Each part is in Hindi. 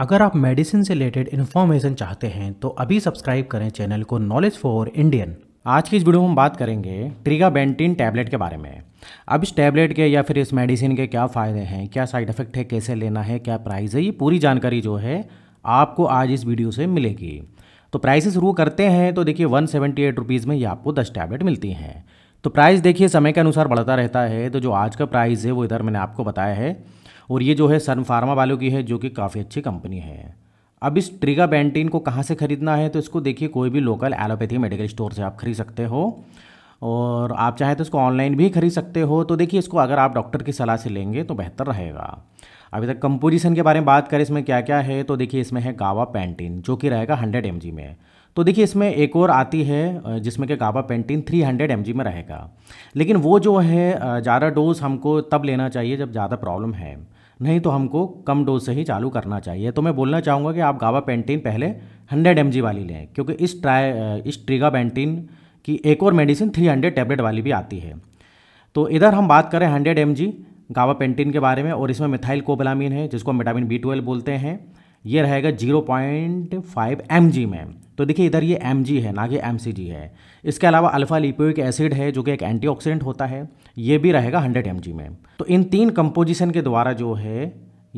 अगर आप मेडिसिन से रिलेटेड इन्फॉर्मेशन चाहते हैं तो अभी सब्सक्राइब करें चैनल को नॉलेज फॉर इंडियन आज की इस वीडियो में हम बात करेंगे ट्रिगाबेंटिन टैबलेट के बारे में अब इस टैबलेट के या फिर इस मेडिसिन के क्या फ़ायदे हैं क्या साइड इफ़ेक्ट है कैसे लेना है क्या प्राइस है ये पूरी जानकारी जो है आपको आज इस वीडियो से मिलेगी तो प्राइस शुरू करते हैं तो देखिए वन सेवेंटी एट रुपीज़ में ये आपको दस टैबलेट मिलती हैं तो प्राइस देखिए समय के अनुसार बढ़ता रहता है तो जो आज का प्राइस है वो इधर मैंने आपको बताया है और ये जो है सन फार्मा वालों की है जो कि काफ़ी अच्छी कंपनी है अब इस ट्रिगा बैंटीन को कहाँ से ख़रीदना है तो इसको देखिए कोई भी लोकल एलोपैथी मेडिकल स्टोर से आप खरीद सकते हो और आप चाहे तो इसको ऑनलाइन भी खरीद सकते हो तो देखिए इसको अगर आप डॉक्टर की सलाह से लेंगे तो बेहतर रहेगा अभी तक कंपोजिशन के बारे में बात करें इसमें क्या क्या है तो देखिए इसमें है गावा पैंटीन जो कि रहेगा हंड्रेड एम में तो देखिए इसमें एक और आती है जिसमें कि गावा पेंटीन 300 हंड्रेड में रहेगा लेकिन वो जो है ज़्यादा डोज हमको तब लेना चाहिए जब ज़्यादा प्रॉब्लम है नहीं तो हमको कम डोज से ही चालू करना चाहिए तो मैं बोलना चाहूँगा कि आप गावा पेंटीन पहले हंड्रेड एम वाली लें क्योंकि इस ट्राई इस ट्रीगा पेंटीन की एक और मेडिसिन थ्री हंड्रेड टेबलेट वाली भी आती है तो इधर हम बात करें हंड्रेड एम गावा पेंटीन के बारे में और इसमें मिथाइल कोबलामीन है जिसको हम विटामिन बी ट्वेल्व बोलते हैं ये रहेगा zero point five M G में तो देखिए इधर ये एम जी है ना कि एम सी जी है इसके अलावा अल्फा लिपोइक एसिड है जो कि एक एंटीऑक्सीडेंट होता है ये भी रहेगा हंड्रेड एम जी में तो इन तीन कंपोजिशन के द्वारा जो है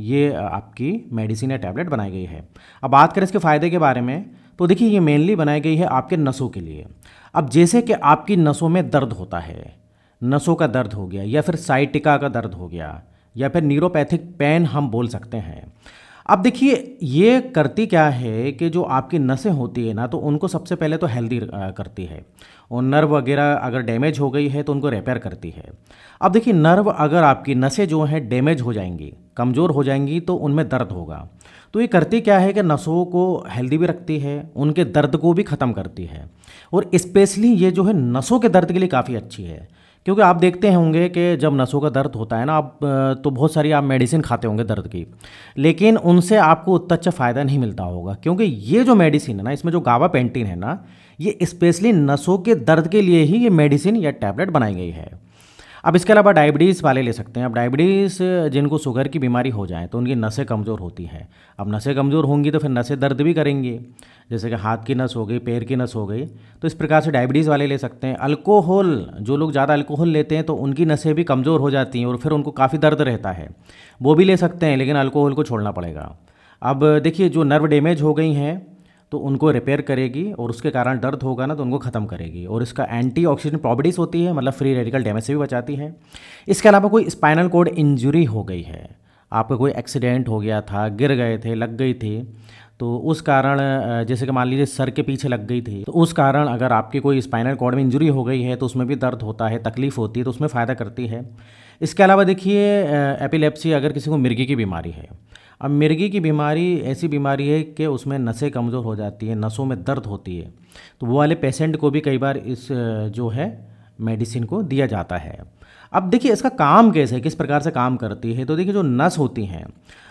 ये आपकी मेडिसिन या टैबलेट बनाई गई है अब बात करें इसके फ़ायदे के बारे में तो देखिए ये मेनली बनाई गई है आपके नसों के लिए अब जैसे कि आपकी नसों में दर्द होता है नसों का दर्द हो गया या फिर साइटिका का दर्द हो गया या फिर न्यूरोपैथिक पेन हम बोल सकते हैं अब देखिए ये करती क्या है कि जो आपकी नसें होती है ना तो उनको सबसे पहले तो हेल्दी करती है और नर्व वगैरह अगर डैमेज हो गई है तो उनको रिपेयर करती है अब देखिए नर्व अगर आपकी नसें जो हैं डैमेज हो जाएंगी कमज़ोर हो जाएंगी तो उनमें दर्द होगा तो ये करती क्या है कि नसों को हेल्दी भी रखती है उनके दर्द को भी ख़त्म करती है और इस्पेशली ये जो है नसों के दर्द के लिए काफ़ी अच्छी है क्योंकि आप देखते होंगे कि जब नसों का दर्द होता है ना आप तो बहुत सारी आप मेडिसिन खाते होंगे दर्द की लेकिन उनसे आपको उतना अच्छा फ़ायदा नहीं मिलता होगा क्योंकि ये जो मेडिसिन है ना इसमें जो गावा पेंटिन है ना ये स्पेशली नसों के दर्द के लिए ही ये मेडिसिन या टैबलेट बनाई गई है अब इसके अलावा डायबिटीज़ वाले ले सकते हैं अब डायबिटीज़ जिनको शुगर की बीमारी हो जाए तो उनकी नसें कमज़ोर होती हैं अब नसें कमज़ोर होंगी तो फिर नसें दर्द भी करेंगी जैसे कि हाथ की नस हो गई पैर की नस हो गई तो इस प्रकार से डायबिटीज़ वाले ले सकते हैं अल्कोहल जो लोग ज़्यादा अल्कोहल लेते हैं तो उनकी नसें भी कमज़ोर हो जाती हैं और फिर उनको काफ़ी दर्द रहता है वो भी ले सकते हैं लेकिन अल्कोहल को छोड़ना पड़ेगा अब देखिए जो नर्व डैमेज हो गई हैं तो उनको रिपेयर करेगी और उसके कारण दर्द होगा ना तो उनको ख़त्म करेगी और इसका एंटी ऑक्सीडेंट प्रॉपर्टीज़ होती है मतलब फ्री रेडिकल डैमेज से भी बचाती है इसके अलावा कोई स्पाइनल कोड इंजरी हो गई है आपका कोई एक्सीडेंट हो गया था गिर गए थे लग गई थी तो उस कारण जैसे कि मान लीजिए सर के पीछे लग गई थी तो उस कारण अगर आपके कोई स्पाइनल कॉर्ड में इंजरी हो गई है तो उसमें भी दर्द होता है तकलीफ़ होती है तो उसमें फ़ायदा करती है इसके अलावा देखिए एपिलेप्सी अगर किसी को मिर्गी की बीमारी है अब मिर्गी की बीमारी ऐसी बीमारी है कि उसमें नसें कमज़ोर हो जाती है नसों में दर्द होती है तो वो वाले पेशेंट को भी कई बार इस जो है मेडिसिन को दिया जाता है अब देखिए इसका काम कैसे है किस प्रकार से काम करती है तो देखिए जो नस होती हैं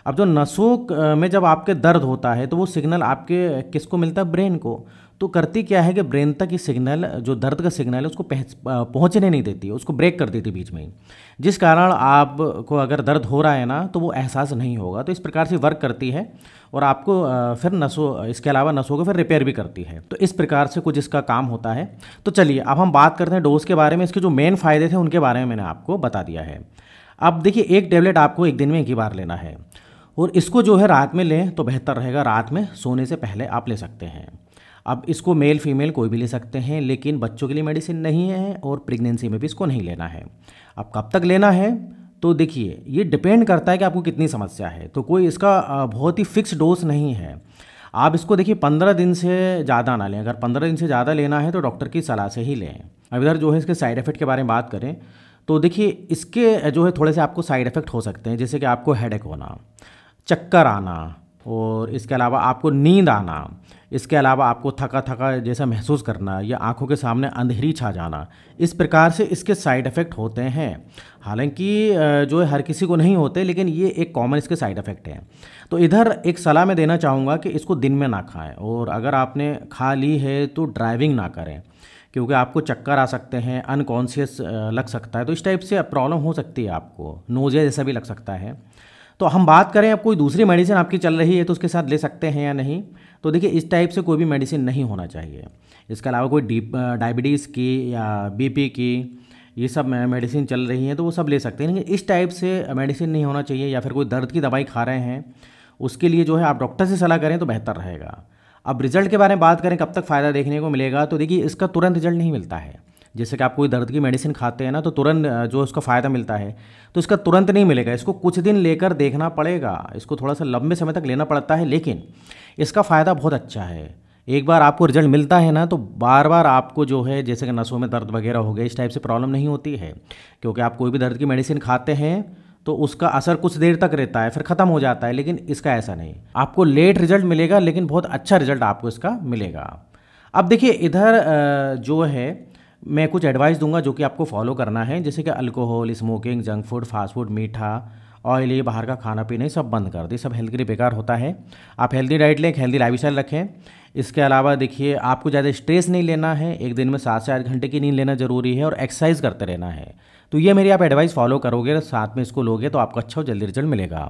अब जो नसों में जब आपके दर्द होता है तो वो सिग्नल आपके किसको मिलता है ब्रेन को तो करती क्या है कि ब्रेन तक ये सिग्नल जो दर्द का सिग्नल है उसको पहुंचने नहीं देती है उसको ब्रेक कर देती बीच में ही जिस कारण आपको अगर दर्द हो रहा है ना तो वो एहसास नहीं होगा तो इस प्रकार से वर्क करती है और आपको फिर नसों इसके अलावा नसों को फिर रिपेयर भी करती है तो इस प्रकार से कुछ इसका काम होता है तो चलिए अब हम बात करते हैं डोज के बारे में इसके जो मेन फ़ायदे थे उनके बारे में मैंने आपको बता दिया है अब देखिए एक टेबलेट आपको एक दिन में एक ही बार लेना है और इसको जो है रात में लें तो बेहतर रहेगा रात में सोने से पहले आप ले सकते हैं अब इसको मेल फीमेल कोई भी ले सकते हैं लेकिन बच्चों के लिए मेडिसिन नहीं है और प्रेगनेंसी में भी इसको नहीं लेना है अब कब तक लेना है तो देखिए ये डिपेंड करता है कि आपको कितनी समस्या है तो कोई इसका बहुत ही फिक्स डोज नहीं है आप इसको देखिए पंद्रह दिन से ज़्यादा ना लें अगर पंद्रह दिन से ज़्यादा लेना है तो डॉक्टर की सलाह से ही लें अब इधर जो है इसके साइड इफ़ेक्ट के बारे में बात करें तो देखिए इसके जो है थोड़े से आपको साइड इफ़ेक्ट हो सकते हैं जैसे कि आपको हेडेक होना चक्कर आना और इसके अलावा आपको नींद आना इसके अलावा आपको थका थका जैसा महसूस करना या आंखों के सामने अंधेरी छा जाना इस प्रकार से इसके साइड इफ़ेक्ट होते हैं हालांकि जो है हर किसी को नहीं होते लेकिन ये एक कॉमन इसके साइड इफ़ेक्ट हैं तो इधर एक सलाह मैं देना चाहूँगा कि इसको दिन में ना खाएं और अगर आपने खा ली है तो ड्राइविंग ना करें क्योंकि आपको चक्कर आ सकते हैं अनकॉन्शियस लग सकता है तो इस टाइप से प्रॉब्लम हो सकती है आपको नोजिया जैसा भी लग सकता है तो हम बात करें अब कोई दूसरी मेडिसिन आपकी चल रही है तो उसके साथ ले सकते हैं या नहीं तो देखिए इस टाइप से कोई भी मेडिसिन नहीं होना चाहिए इसके अलावा कोई डायबिटीज़ की या बीपी की ये सब मेडिसिन चल रही हैं तो वो सब ले सकते हैं लेकिन इस टाइप से मेडिसिन नहीं होना चाहिए या फिर कोई दर्द की दवाई खा रहे हैं उसके लिए जो है आप डॉक्टर से सलाह करें तो बेहतर रहेगा अब रिजल्ट के बारे में बात करें कब तक फ़ायदा देखने को मिलेगा तो देखिए इसका तुरंत रिजल्ट नहीं मिलता है जैसे कि आप कोई दर्द की मेडिसिन खाते हैं ना तो तुरंत जो उसका फ़ायदा मिलता है तो इसका तुरंत नहीं मिलेगा इसको कुछ दिन लेकर देखना पड़ेगा इसको थोड़ा सा लंबे समय तक लेना पड़ता है लेकिन इसका फ़ायदा बहुत अच्छा है एक बार आपको रिजल्ट मिलता है ना तो बार बार आपको जो है जैसे कि नसों में दर्द वगैरह हो गया इस टाइप से प्रॉब्लम नहीं होती है क्योंकि आप कोई भी दर्द की मेडिसिन खाते हैं तो उसका असर कुछ देर तक रहता है फिर ख़त्म हो जाता है लेकिन इसका ऐसा नहीं आपको लेट रिजल्ट मिलेगा लेकिन बहुत अच्छा रिजल्ट आपको इसका मिलेगा अब देखिए इधर जो है मैं कुछ एडवाइस दूंगा जो कि आपको फॉलो करना है जैसे कि alcohol smoking junk food fast food मीठा ऑयली बाहर का खाना पीना सब बंद कर दें सब हेल्थ के लिए बेकार होता है आप हेल्दी डाइट लें हेल्दी लाइफ स्टाइल रखें इसके अलावा देखिए आपको ज़्यादा स्ट्रेस नहीं लेना है एक दिन में सात से आठ घंटे की नींद लेना ज़रूरी है और एक्सरसाइज करते रहना है तो ये मेरी आप एडवाइस फॉलो करोगे साथ में इसको लोगे तो आपको अच्छा और जल्दी रिजल्ट मिलेगा